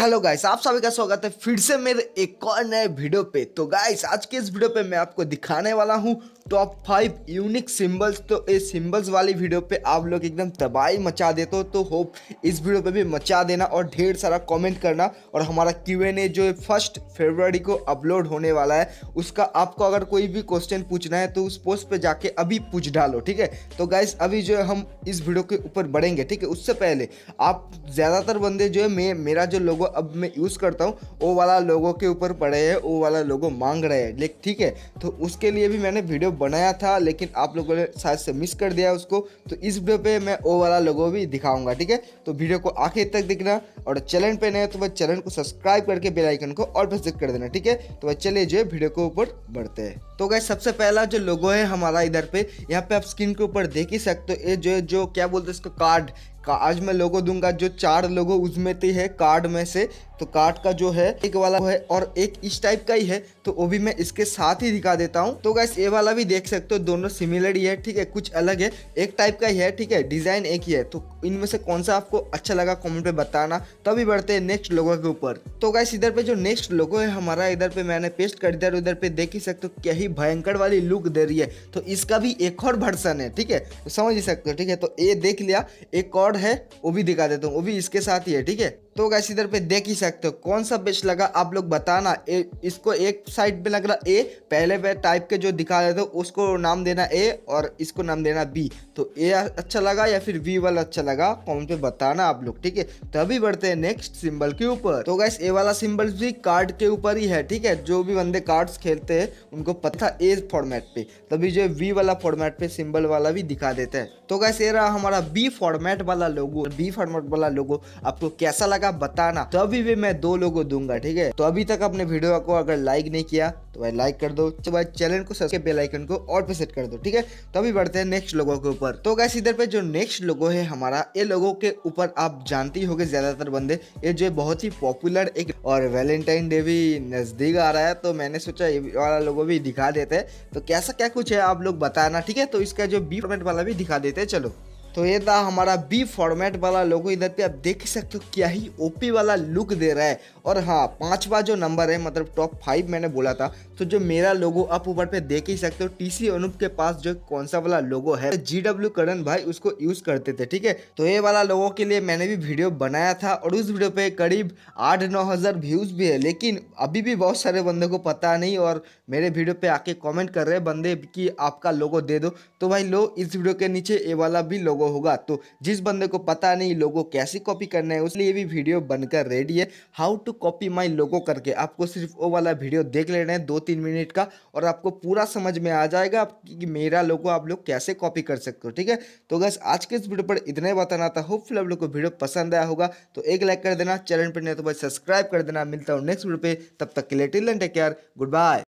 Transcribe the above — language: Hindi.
हेलो गाइस आप सभी का स्वागत है फिर से मेरे एक और नए वीडियो पे तो गाइस आज के इस वीडियो पे मैं आपको दिखाने वाला हूँ टॉप फाइव यूनिक सिंबल्स तो इस सिंबल्स वाली वीडियो पे आप लोग एकदम तबाही मचा देते हो तो होप इस वीडियो पे भी मचा देना और ढेर सारा कमेंट करना और हमारा क्यू एन ए जो फर्स्ट फरवरी को अपलोड होने वाला है उसका आपको अगर कोई भी क्वेश्चन पूछना है तो उस पोस्ट पर जाके अभी पूछ डालो ठीक है तो गाइस अभी जो है हम इस वीडियो के ऊपर बढ़ेंगे ठीक है उससे पहले आप ज़्यादातर बंदे जो है मे मेरा जो लोगो अब मैं यूज़ करता हूँ वो वाला लोगों के ऊपर पड़े हैं वो वाला लोगों मांग रहे हैं लेकिन ठीक है तो उसके लिए भी मैंने वीडियो बनाया था लेकिन आप लोगों ने शायद से मिस कर दिया उसको तो इस वीडियो पे मैं वो वाला लोगों भी दिखाऊंगा ठीक है तो वीडियो को आखिर तक देखना और चैनल पर नहीं तो वह चैनल को सब्सक्राइब करके बेलाइकन को और विजिट कर देना ठीक है तो वह चले जो वीडियो के ऊपर बढ़ते हैं तो गए सबसे पहला जो लोगो है हमारा इधर पे यहाँ पे आप स्क्रीन के ऊपर देख ही सकते हो ये जो जो क्या बोलते हैं इसको कार्ड आज मैं लोगों दूंगा जो चार लोगों उसमें है कार्ड में से तो कार्ड का जो है एक वाला है और एक इस टाइप का ही है तो वो भी मैं इसके साथ ही दिखा देता हूँ तो गैस ये वाला भी देख सकते हो दोनों सिमिलर ही है ठीक है कुछ अलग है एक टाइप का ही है ठीक है डिजाइन एक ही है तो इनमें से कौन सा आपको अच्छा लगा कॉमेंट पे बताना तभी बढ़ते हैं नेक्स्ट लोगों के ऊपर तो गैस इधर पे जो नेक्स्ट लोगो है हमारा इधर पे मैंने पेस्ट कर इधर उधर पे देख ही सकते हो क्या ही भयंकर वाली लुक दे रही है तो इसका भी एक और भर्सन है ठीक है समझ ही सकते हो ठीक है तो ये देख लिया एक और है वो भी दिखा देता हूँ वो भी इसके साथ ही है ठीक है तो गैस इधर पे देख ही सकते हो कौन सा बेच लगा आप लोग बताना ए, इसको एक साइड पे लग रहा ए पहले पे टाइप के जो दिखा रहे थे उसको नाम देना ए और इसको नाम देना बी तो ए अच्छा लगा या फिर बी वाला अच्छा लगा कॉमेंट पे बताना आप लोग ठीक है तो अभी बढ़ते हैं नेक्स्ट सिंबल के ऊपर तो गैस ए वाला सिंबल भी कार्ड के ऊपर ही है ठीक है जो भी बंदे कार्ड खेलते हैं उनको पता ए फॉर्मेट पे तभी जो वी वाला फॉर्मेट पे सिंबल वाला भी दिखा देता है तो गैस ये रहा हमारा बी फॉर्मेट वाला लोगो बी फॉर्मेट वाला लोगो आपको कैसा लगा लगा बताना तो अभी भी मैं दो लोगों दूंगा ठीक है तो अभी तक अपने वीडियो को अगर लाइक नहीं किया तो भाई लाइक कर दो तो भाई चैनल को सब्सक्राइब बेल आइकन को और पे सेट कर दो ठीक है तो अभी बढ़ते हैं नेक्स्ट लोगों के ऊपर तो गैस इधर पे जो नेक्स्ट लोगो है हमारा ये लोगों के ऊपर आप जानती हो ज्यादातर बंदे ये जो बहुत ही पॉपुलर एक और वैलेंटाइन डे भी नजदीक आ रहा है तो मैंने सोचा ये वाला लोगो भी दिखा देते हैं तो कैसा क्या कुछ है आप लोग बताना ठीक है तो इसका जो बी वाला भी दिखा देते हैं चलो तो ये था हमारा बी फॉर्मेट वाला लोगो इधर पे आप देख सकते हो क्या ही ओपी वाला लुक दे रहा है और हाँ पांचवा जो नंबर है मतलब टॉप फाइव मैंने बोला था तो जो मेरा लोगो आप ऊपर पे देख ही सकते हो टीसी अनूप के पास जो कौन सा वाला लोगो है जी डब्ल्यू करण भाई उसको यूज करते थे ठीक है तो ये वाला लोगो के लिए मैंने भी वीडियो बनाया था और उस वीडियो पे करीब आठ नौ हजार व्यूज भी है लेकिन अभी भी बहुत सारे बंदों को पता नहीं और मेरे वीडियो पे आके कॉमेंट कर रहे बंदे की आपका लोगो दे दो तो भाई लो इस वीडियो के नीचे ये वाला भी लोगो लोगो होगा तो जिस बंदे को पता नहीं लोगो कैसे कॉपी करना है लिए भी वीडियो बनकर रेडी है how to copy my logo करके आपको सिर्फ वो वाला वीडियो देख लेना है दो तीन मिनट का और आपको पूरा समझ में आ जाएगा कि मेरा लोगो आप लोग कैसे कॉपी कर सकते हो ठीक है तो बस आज के इस वीडियो पर इतना ही बताना था होपफुल आप लोग को वीडियो पसंद आया होगा तो एक लाइक कर देना चैनल पर नहीं तो बस सब्सक्राइब कर देना मिलता हूँ नेक्स्ट वीडियो पे तब तक के लिए till end take care good bye